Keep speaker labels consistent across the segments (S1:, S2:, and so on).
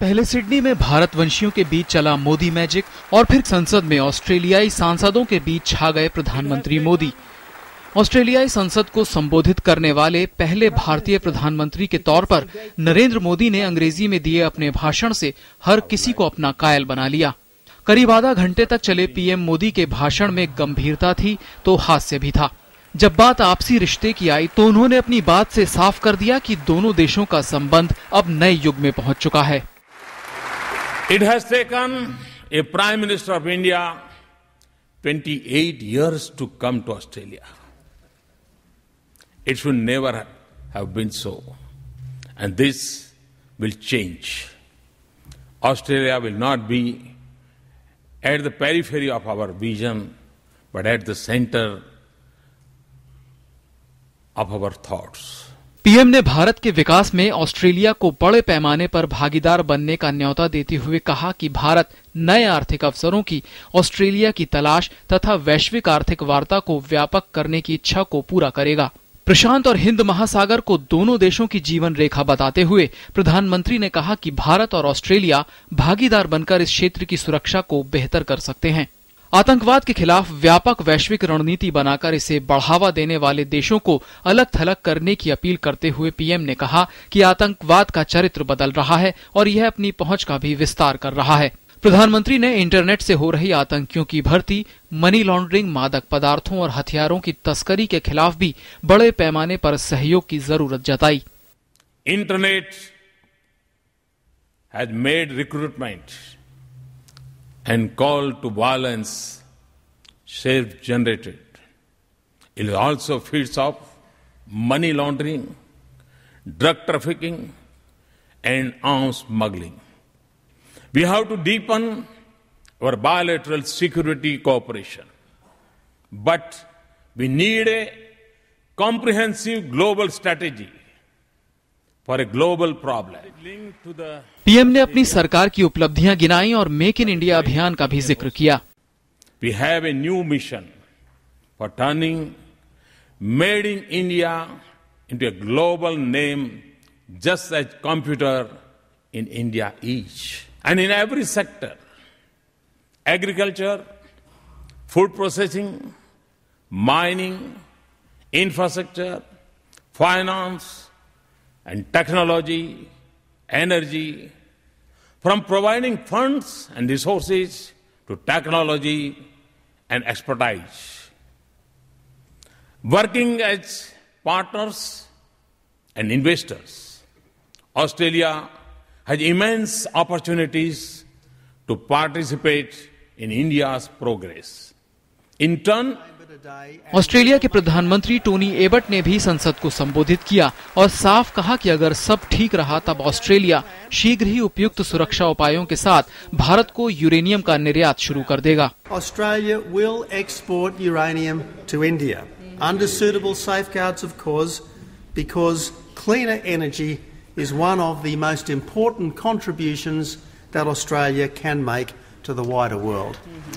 S1: पहले सिडनी में भारत वंशियों के बीच चला मोदी मैजिक और फिर संसद में ऑस्ट्रेलियाई सांसदों के बीच छा गए प्रधानमंत्री मोदी ऑस्ट्रेलियाई संसद को संबोधित करने वाले पहले भारतीय प्रधानमंत्री के तौर पर नरेंद्र मोदी ने अंग्रेजी में दिए अपने भाषण से हर किसी को अपना कायल बना लिया करीब आधा घंटे तक चले पीएम मोदी के भाषण में गंभीरता थी तो हास्य भी था जब बात आपसी रिश्ते की आई तो उन्होंने अपनी बात से साफ कर दिया कि दोनों देशों का संबंध अब नए युग में पहुंच चुका है
S2: It has taken a Prime Minister of India 28 years to come to Australia. It should never have been so. And this will change. Australia will not be at the periphery of our vision, but at the center of our thoughts.
S1: PM ने भारत के विकास में Australia को बड़े पैमाने पर भागीदार बनने का न्यौता देते हुए कहा कि भारत नए आर्थिक अवसरों की ऑस्ट्रेलिया की तलाश तथा वैश्विक आर्थिक वार्ता को व्यापक करने की इच्छा को पूरा करेगा प्रशांत और हिंद महासागर को दोनों देशों की जीवन रेखा बताते हुए प्रधानमंत्री ने कहा कि भारत और ऑस्ट्रेलिया भागीदार बनकर इस क्षेत्र की सुरक्षा को बेहतर कर सकते हैं आतंकवाद के खिलाफ व्यापक वैश्विक रणनीति बनाकर इसे बढ़ावा देने वाले देशों को अलग थलग करने की अपील करते हुए पीएम ने कहा कि आतंकवाद का चरित्र बदल रहा है और यह अपनी पहुंच का भी विस्तार कर रहा है प्रधानमंत्री ने इंटरनेट से हो रही आतंकियों की भर्ती मनी लॉन्ड्रिंग मादक पदार्थों और हथियारों की तस्करी के खिलाफ भी बड़े पैमाने पर सहयोग की जरूरत जताई
S2: internet has made recruitment and call to violence self generated. It also feeds off money laundering, drug trafficking, and arms smuggling. We have to deepen our bilateral security cooperation. But we need a comprehensive global strategy for a global problem
S1: PM ने अपनी सरकार की उपलब्धियां गिनाई और make in India अभियान का भी जिक्र किया
S2: we have a new mission for turning made in India into a global name, just as computer in India each. And in every sector agriculture, food processing, mining, infrastructure, finance, and technology, energy, from providing funds and resources to technology and expertise. Working as partners and investors, Australia has immense opportunities to participate in India's progress. In turn,
S1: Australia के प्रधानमंत्री Tony Ebert ने भी संसद को संबोधित किया और साफ कहा कि अगर सब ठीक रहा तब ऑस्ट्रेलिया शीघ्र ही उपयुक्त सुरक्षा उपायों के साथ भारत को यूरेनियम का निर्यात शुरू कर देगा
S3: Australia will export uranium to India under suitable safeguards of course because cleaner energy is one of the most important contributions that Australia can make to the wider world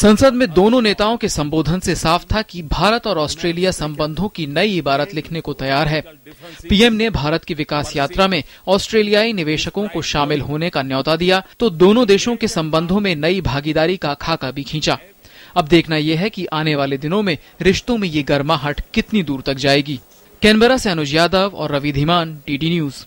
S1: संसद में दोनों नेताओं के संबोधन से साफ था कि भारत और ऑस्ट्रेलिया संबंधों की नई इबारत लिखने को तैयार है पीएम ने भारत की विकास यात्रा में ऑस्ट्रेलियाई निवेशकों को शामिल होने का न्यौता दिया तो दोनों देशों के संबंधों में नई भागीदारी का खाका भी खींचा अब देखना यह है कि आने वाले दिनों में रिश्तों में ये गर्माहट कितनी दूर तक जाएगी कैनबरा से अनुज यादव और रवि धीमान डी न्यूज़